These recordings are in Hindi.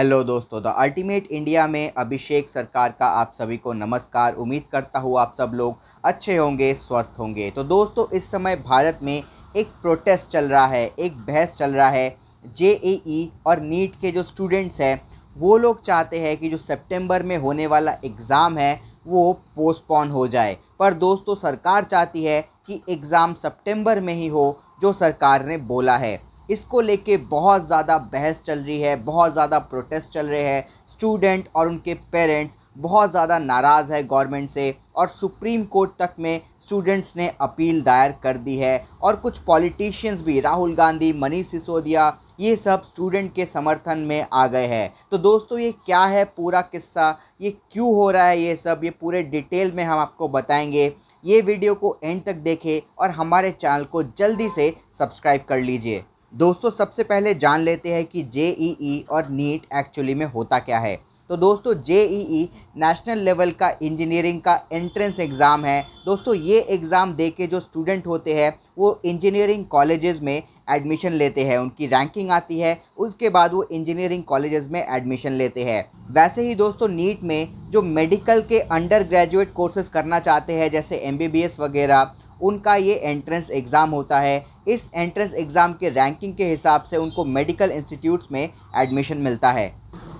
हेलो दोस्तों द अल्टीमेट इंडिया में अभिषेक सरकार का आप सभी को नमस्कार उम्मीद करता हूँ आप सब लोग अच्छे होंगे स्वस्थ होंगे तो दोस्तों इस समय भारत में एक प्रोटेस्ट चल रहा है एक बहस चल रहा है जे ए ई और नीट के जो स्टूडेंट्स हैं वो लोग चाहते हैं कि जो सितंबर में होने वाला एग्ज़ाम है वो पोस्टपोन हो जाए पर दोस्तों सरकार चाहती है कि एग्ज़ाम सेप्टेम्बर में ही हो जो सरकार ने बोला है इसको लेके बहुत ज़्यादा बहस चल रही है बहुत ज़्यादा प्रोटेस्ट चल रहे हैं स्टूडेंट और उनके पेरेंट्स बहुत ज़्यादा नाराज़ है गवर्नमेंट से और सुप्रीम कोर्ट तक में स्टूडेंट्स ने अपील दायर कर दी है और कुछ पॉलिटिशियंस भी राहुल गांधी मनीष सिसोदिया ये सब स्टूडेंट के समर्थन में आ गए हैं तो दोस्तों ये क्या है पूरा किस्सा ये क्यों हो रहा है ये सब ये पूरे डिटेल में हम आपको बताएंगे ये वीडियो को एंड तक देखें और हमारे चैनल को जल्दी से सब्सक्राइब कर लीजिए दोस्तों सबसे पहले जान लेते हैं कि जे e e और नीट एक्चुअली में होता क्या है तो दोस्तों जे नेशनल लेवल का इंजीनियरिंग का एंट्रेंस एग्ज़ाम है दोस्तों ये एग्ज़ाम दे के जो स्टूडेंट होते हैं वो इंजीनियरिंग कॉलेजेस में एडमिशन लेते हैं उनकी रैंकिंग आती है उसके बाद वो इंजीनियरिंग कॉलेजेस में एडमिशन लेते हैं वैसे ही दोस्तों नीट में जो मेडिकल के अंडर ग्रेजुएट कोर्सेज करना चाहते हैं जैसे एम वगैरह उनका ये एंट्रेंस एग्ज़ाम होता है इस एंट्रेंस एग्ज़ाम के रैंकिंग के हिसाब से उनको मेडिकल इंस्टीट्यूट्स में एडमिशन मिलता है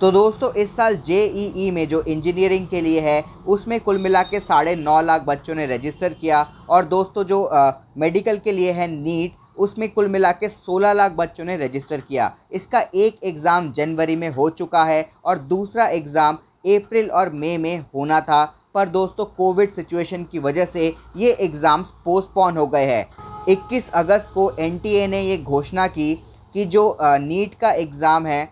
तो दोस्तों इस साल जे e e में जो इंजीनियरिंग के लिए है उसमें कुल मिला के साढ़े नौ लाख बच्चों ने रजिस्टर किया और दोस्तों जो आ, मेडिकल के लिए है नीट उसमें कुल मिला के सोलह लाख बच्चों ने रजिस्टर किया इसका एक एग्ज़ाम जनवरी में हो चुका है और दूसरा एग्ज़ाम अप्रैल और मई में, में होना था पर दोस्तों कोविड सिचुएशन की वजह से ये एग्ज़ाम्स पोस्टपोन हो गए हैं 21 अगस्त को एन ने ये घोषणा की कि जो नीट का एग्ज़ाम है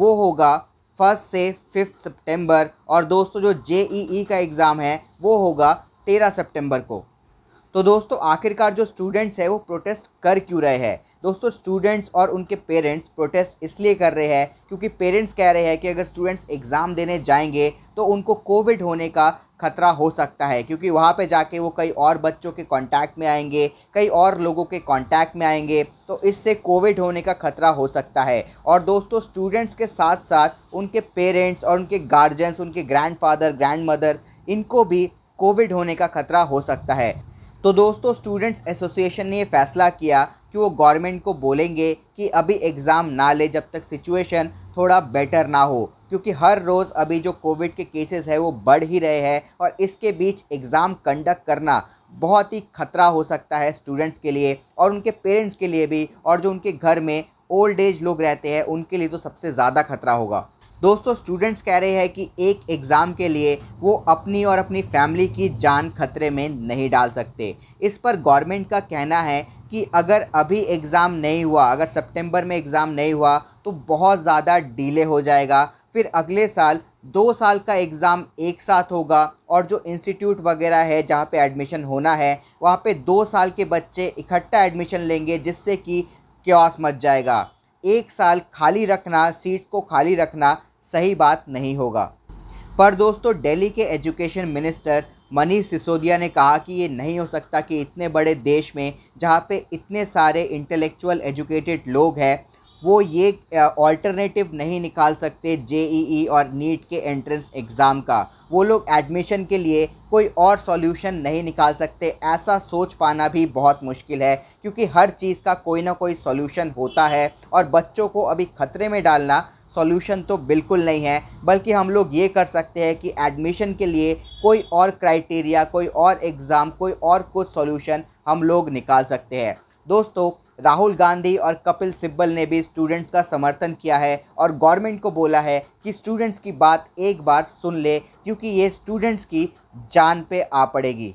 वो होगा फर्स्ट से फिफ्थ सितंबर और दोस्तों जो जे e e का एग्ज़ाम है वो होगा तेरह सितंबर को तो दोस्तों आखिरकार जो स्टूडेंट्स हैं वो प्रोटेस्ट कर क्यों रहे हैं दोस्तों स्टूडेंट्स और उनके पेरेंट्स प्रोटेस्ट इसलिए कर रहे हैं क्योंकि पेरेंट्स कह रहे हैं कि अगर स्टूडेंट्स एग्ज़ाम देने जाएंगे तो उनको कोविड होने का खतरा हो सकता है क्योंकि वहाँ पे जाके वो कई और बच्चों के कांटेक्ट में आएंगे कई और लोगों के कांटेक्ट में आएंगे तो इससे कोविड होने का खतरा हो सकता है और दोस्तों स्टूडेंट्स के साथ साथ उनके पेरेंट्स और उनके गार्जियंस उनके ग्रैंड फादर इनको भी कोविड होने का खतरा हो सकता है तो दोस्तों स्टूडेंट्स एसोसिएशन ने फैसला किया कि वो गवर्नमेंट को बोलेंगे कि अभी एग्ज़ाम ना ले जब तक सिचुएशन थोड़ा बेटर ना हो क्योंकि हर रोज़ अभी जो कोविड के केसेस है वो बढ़ ही रहे हैं और इसके बीच एग्ज़ाम कंडक्ट करना बहुत ही खतरा हो सकता है स्टूडेंट्स के लिए और उनके पेरेंट्स के लिए भी और जो उनके घर में ओल्ड एज लोग रहते हैं उनके लिए तो सबसे ज़्यादा खतरा होगा दोस्तों स्टूडेंट्स कह रहे हैं कि एक एग्ज़ाम के लिए वो अपनी और अपनी फैमिली की जान खतरे में नहीं डाल सकते इस पर गवर्नमेंट का कहना है कि अगर अभी एग्ज़ाम नहीं हुआ अगर सितंबर में एग्ज़ाम नहीं हुआ तो बहुत ज़्यादा डीले हो जाएगा फिर अगले साल दो साल का एग्ज़ाम एक साथ होगा और जो इंस्टीट्यूट वगैरह है जहाँ पे एडमिशन होना है वहाँ पे दो साल के बच्चे इकट्ठा एडमिशन लेंगे जिससे कि क्योस मच जाएगा एक साल खाली रखना सीट को खाली रखना सही बात नहीं होगा पर दोस्तों दिल्ली के एजुकेशन मिनिस्टर मनीष सिसोदिया ने कहा कि ये नहीं हो सकता कि इतने बड़े देश में जहाँ पे इतने सारे इंटेलेक्चुअल एजुकेटेड लोग हैं वो ये ऑल्टरनेटिव नहीं निकाल सकते जेईई e e और नीट के एंट्रेंस एग्ज़ाम का वो लोग एडमिशन के लिए कोई और सॉल्यूशन नहीं निकाल सकते ऐसा सोच पाना भी बहुत मुश्किल है क्योंकि हर चीज़ का कोई ना कोई सॉल्यूशन होता है और बच्चों को अभी खतरे में डालना सॉल्यूशन तो बिल्कुल नहीं है बल्कि हम लोग ये कर सकते हैं कि एडमिशन के लिए कोई और क्राइटेरिया कोई और एग्ज़ाम कोई और कुछ सॉल्यूशन हम लोग निकाल सकते हैं दोस्तों राहुल गांधी और कपिल सिब्बल ने भी स्टूडेंट्स का समर्थन किया है और गवर्नमेंट को बोला है कि स्टूडेंट्स की बात एक बार सुन ले क्योंकि ये स्टूडेंट्स की जान पे आ पड़ेगी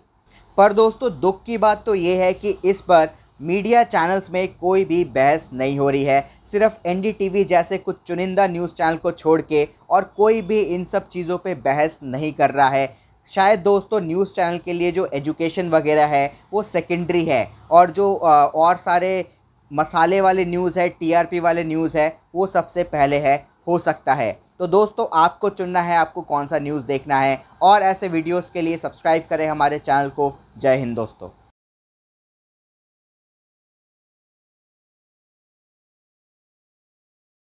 पर दोस्तों दुख की बात तो ये है कि इस पर मीडिया चैनल्स में कोई भी बहस नहीं हो रही है सिर्फ एनडीटीवी जैसे कुछ चुनिंदा न्यूज़ चैनल को छोड़ के और कोई भी इन सब चीज़ों पे बहस नहीं कर रहा है शायद दोस्तों न्यूज़ चैनल के लिए जो एजुकेशन वगैरह है वो सेकेंडरी है और जो और सारे मसाले वाले न्यूज़ है टीआरपी वाले न्यूज़ है वो सबसे पहले है हो सकता है तो दोस्तों आपको चुनना है आपको कौन सा न्यूज़ देखना है और ऐसे वीडियोस के लिए सब्सक्राइब करें हमारे चैनल को जय हिंद दोस्तों